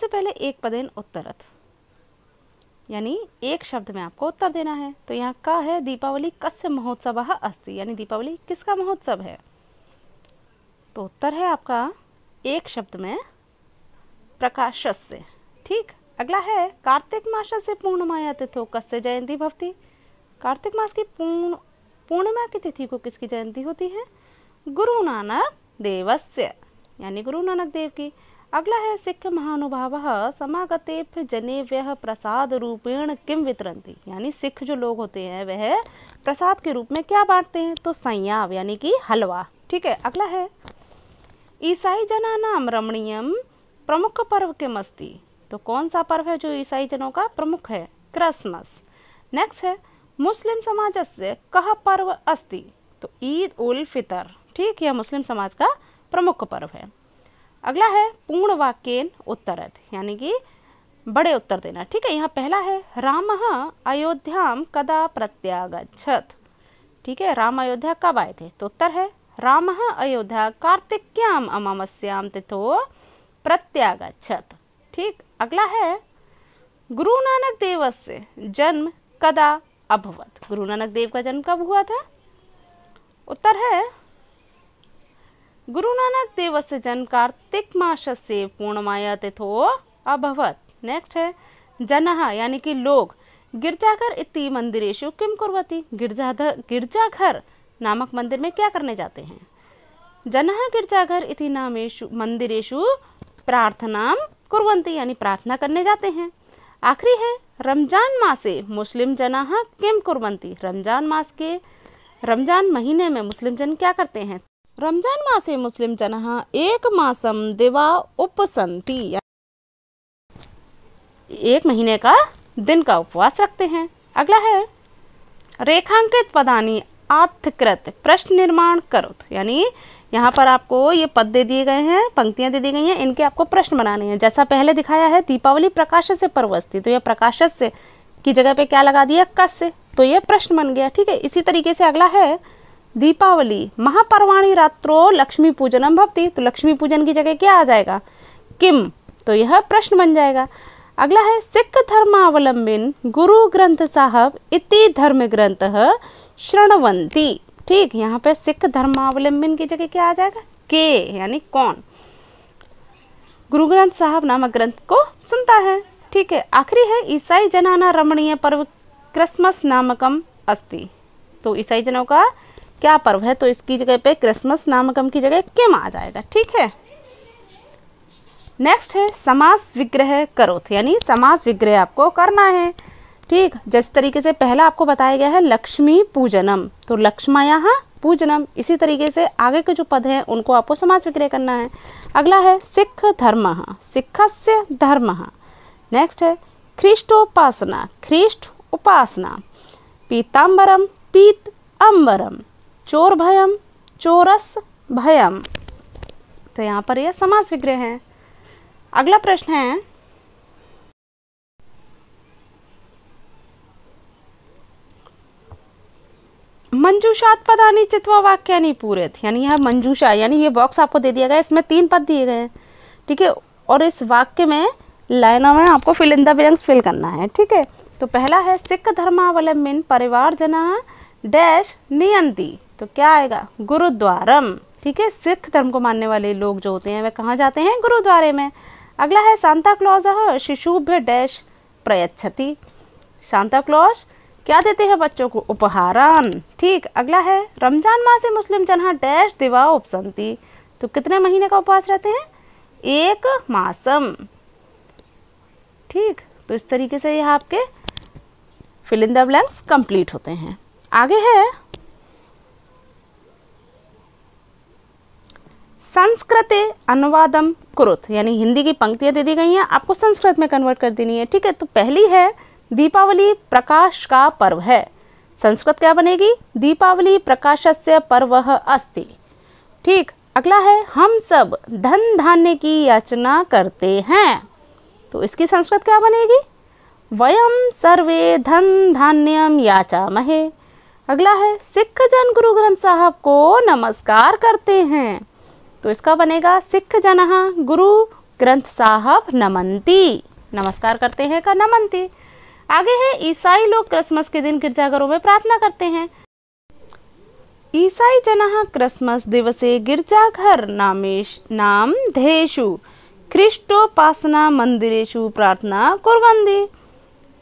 सबसे पहले एक पदेन उत्तरत यानी एक शब्द में आपको उत्तर देना है तो यहाँ का है दीपावली कस्य महोत्सव अस्ति यानी दीपावली किसका महोत्सव है तो उत्तर है आपका एक शब्द में प्रकाशस्य ठीक अगला है कार्तिक मास से पूर्णमाया तिथो कस्य जयंती भवती कार्तिक मास की पूर्ण पूर्णिमा की तिथि को किसकी जयंती होती है गुरु नानक देवस्य यानी गुरु नानक देव की अगला है सिख महानुभाव जने व्य प्रसाद रूपेण किम वितरंती यानी सिख जो लोग होते हैं वह प्रसाद के रूप में क्या बांटते हैं तो संयाव यानी कि हलवा ठीक है अगला है ईसाई जना नाम रमणीयम प्रमुख पर्व के मस्ती तो कौन सा पर्व है जो ईसाई जनों का प्रमुख है क्रिसमस नेक्स्ट है मुस्लिम समाज से कह पर्व अस्ति तो ईद उल फितर ठीक यह मुस्लिम समाज का प्रमुख पर्व है अगला है पूर्ण वाक्यन उत्तरद यानी कि बड़े उत्तर देना ठीक है यहाँ पहला है राम अयोध्या कदा प्रत्यागछत ठीक है राम अयोध्या कब आए थे तो उत्तर है राम अयोध्या कार्तिक्याम अमावस्याम तिथो प्रत्यागछत ठीक अगला है गुरु नानक देव से जन्म कदा अभवत गुरु नानक देव का जन्म कब हुआ था उत्तर है गुरुनानक से जन्म कार्तिक से पूर्णमाया तिथो अभवत नेक्स्ट है जनह यानी कि लोग गिरजाघर इति मंदिरेशु किम कुरती गिरजाधर गिरजाघर नामक मंदिर में क्या करने जाते हैं जनह गिरजाघर इति नामेशु मंदिरेशु प्रार्थना कुर्वन्ति यानी प्रार्थना करने जाते हैं आखिरी है रमजान मासे मुस्लिम जनाह किम कुर्वन्ति रमजान मास के रमजान महीने में मुस्लिम जन क्या करते हैं रमजान मासे जन एक मासम दिवा उपसन्ति एक महीने का दिन का उपवास रखते हैं अगला है रेखांकित पदानी आत्थकृत प्रश्न निर्माण करो तो यानी यहाँ पर आपको ये पद दे दिए गए हैं पंक्तियाँ दे दी गई हैं इनके आपको प्रश्न बनाने हैं जैसा पहले दिखाया है दीपावली प्रकाश से पर्वस्थी तो यह प्रकाश से की जगह पे क्या लगा दिया कस से तो ये प्रश्न बन गया ठीक है इसी तरीके से अगला है दीपावली महापर्वाणी रात्रो लक्ष्मी पूजनम भक्ति तो लक्ष्मी पूजन की जगह क्या आ जाएगा किम तो यह प्रश्न बन जाएगा अगला है सिख धर्मावलंबिन गुरु ग्रंथ साहब इति धर्म ग्रंथ श्रणवंती ठीक यहाँ पे सिख धर्मावलंबिन की जगह क्या आ जाएगा के यानी कौन गुरु ग्रंथ साहब नामक ग्रंथ को सुनता है ठीक है आखिरी है ईसाई जनाना रमणीय पर्व क्रिसमस नामकम अस्ति तो ईसाई जनों का क्या पर्व है तो इसकी जगह पे क्रिसमस नामकम की जगह किम आ जाएगा ठीक है नेक्स्ट है समास विग्रह करोथ यानी समास विग्रह आपको करना है ठीक जिस तरीके से पहला आपको बताया गया है लक्ष्मी पूजनम तो लक्ष्मा यहाँ पूजनम इसी तरीके से आगे के जो पद हैं उनको आपको समास विग्रह करना है अगला है सिख धर्म सिखस्य धर्म नेक्स्ट है ख्रीष्टोपासना ख्रीष्ट उपासना पीताम्बरम पीत अम्बरम चोर भयम चोरस भयम तो यहाँ पर यह समाज विग्रह है अगला प्रश्न है मंजूषात पदानी वाक्य वाक्यानी पूरे थे यानी यह मंजूषा यानी ये बॉक्स आपको दे दिया गया इसमें तीन पद दिए गए हैं ठीक है और इस वाक्य में लाइनों में आपको फिल इन द फिल करना है ठीक है तो पहला है सिख धर्मावलंबिन परिवार जना डैश नियंती तो क्या आएगा गुरुद्वारम ठीक है सिख धर्म को मानने वाले लोग जो होते हैं वे कहाँ जाते हैं गुरुद्वारे में अगला है सांता क्लॉज शिशुभ्य डैश प्रयच्छति सांता क्लॉज क्या देते हैं बच्चों को उपहारान ठीक अगला है रमजान माह से मुस्लिम जनहा डैश दिवा उपसंति तो कितने महीने का उपवास रहते हैं एक मासम ठीक तो इस तरीके से ये आपके फिल ब्लैंक्स कंप्लीट होते हैं आगे है संस्कृत अनुवादम कुरुत यानी हिंदी की पंक्तियाँ दे दी गई हैं आपको संस्कृत में कन्वर्ट कर देनी है ठीक है तो पहली है दीपावली प्रकाश का पर्व है संस्कृत क्या बनेगी दीपावली प्रकाश से पर्व अस्ति ठीक अगला है हम सब धन धान्य की याचना करते हैं तो इसकी संस्कृत क्या बनेगी वयम सर्वे धन धान्यम याचा महे अगला है सिख जन गुरु ग्रंथ साहब को नमस्कार करते हैं तो इसका बनेगा सिख जन गुरु ग्रंथ साहब नमंती नमस्कार करते हैं का नमंती आगे है ईसाई लोग क्रिसमस के दिन गिरजाघरों में प्रार्थना करते हैं ईसाई जन क्रिसमस दिवसे गिरजाघर नामेश नाम धेशु क्रिस्टोपासना मंदिरेशु प्रार्थना कुरवंदी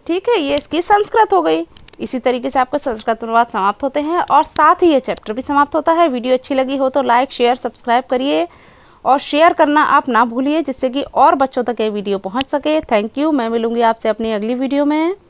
ठीक है ये इसकी संस्कृत हो गई इसी तरीके से आपका संस्कृत अनुवाद समाप्त होते हैं और साथ ही ये चैप्टर भी समाप्त होता है वीडियो अच्छी लगी हो तो लाइक शेयर सब्सक्राइब करिए और शेयर करना आप ना भूलिए जिससे कि और बच्चों तक ये वीडियो पहुंच सके थैंक यू मैं मिलूंगी आपसे अपनी अगली वीडियो में